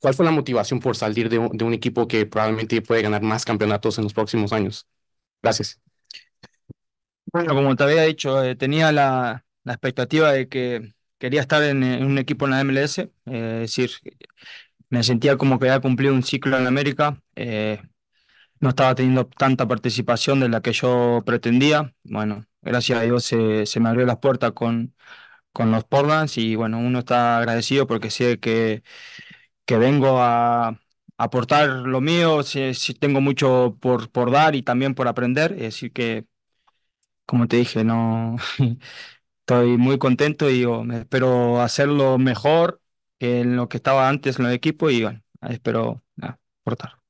¿Cuál fue la motivación por salir de, un equipo que probablemente puede ganar más campeonatos en los próximos años? Gracias. Bueno, como te había dicho, eh, tenía la, expectativa de que quería estar en, eh, un equipo en la MLS, eh, es decir, me sentía como que había cumplido un ciclo en América, no estaba teniendo tanta participación de la que yo pretendía. Bueno, gracias a Dios se, me abrió las puertas con, con los Portlands y bueno, uno está agradecido porque sé que que vengo a aportar lo mío, si, tengo mucho por, por dar y también por aprender, es decir que, como te dije, no estoy muy contento y espero hacerlo mejor en lo que estaba antes en el equipo y bueno, espero aportar.